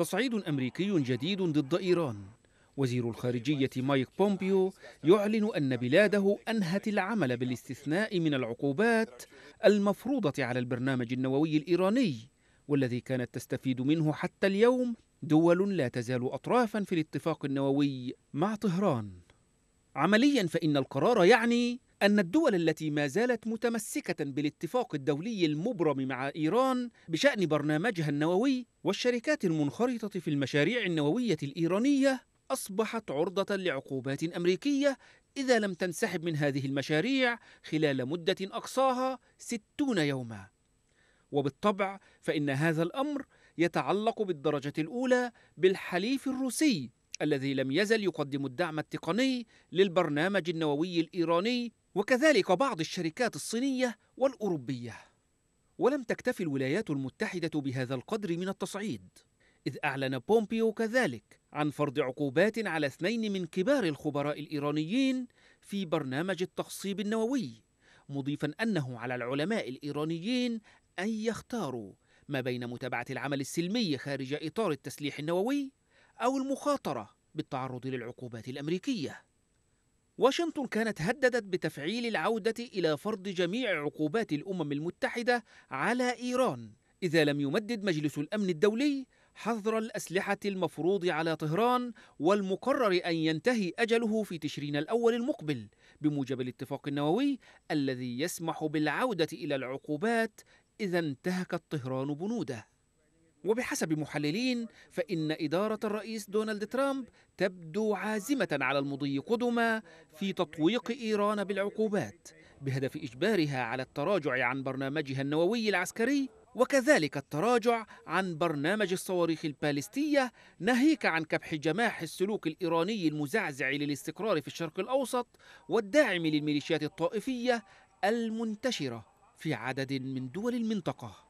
تصعيد أمريكي جديد ضد إيران وزير الخارجية مايك بومبيو يعلن أن بلاده أنهت العمل بالاستثناء من العقوبات المفروضة على البرنامج النووي الإيراني والذي كانت تستفيد منه حتى اليوم دول لا تزال أطرافا في الاتفاق النووي مع طهران عمليا فإن القرار يعني أن الدول التي ما زالت متمسكة بالاتفاق الدولي المبرم مع إيران بشأن برنامجها النووي والشركات المنخرطة في المشاريع النووية الإيرانية أصبحت عرضة لعقوبات أمريكية إذا لم تنسحب من هذه المشاريع خلال مدة أقصاها ستون يوما وبالطبع فإن هذا الأمر يتعلق بالدرجة الأولى بالحليف الروسي الذي لم يزل يقدم الدعم التقني للبرنامج النووي الإيراني وكذلك بعض الشركات الصينية والأوروبية ولم تكتف الولايات المتحدة بهذا القدر من التصعيد إذ أعلن بومبيو كذلك عن فرض عقوبات على اثنين من كبار الخبراء الإيرانيين في برنامج التخصيب النووي مضيفا أنه على العلماء الإيرانيين أن يختاروا ما بين متابعة العمل السلمي خارج إطار التسليح النووي أو المخاطرة بالتعرض للعقوبات الأمريكية واشنطن كانت هددت بتفعيل العودة إلى فرض جميع عقوبات الأمم المتحدة على إيران إذا لم يمدد مجلس الأمن الدولي حظر الأسلحة المفروض على طهران والمقرر أن ينتهي أجله في تشرين الأول المقبل بموجب الاتفاق النووي الذي يسمح بالعودة إلى العقوبات إذا انتهكت طهران بنوده وبحسب محللين فإن إدارة الرئيس دونالد ترامب تبدو عازمة على المضي قدما في تطويق إيران بالعقوبات بهدف إجبارها على التراجع عن برنامجها النووي العسكري وكذلك التراجع عن برنامج الصواريخ البالستية ناهيك عن كبح جماح السلوك الإيراني المزعزع للاستقرار في الشرق الأوسط والداعم للميليشيات الطائفية المنتشرة في عدد من دول المنطقة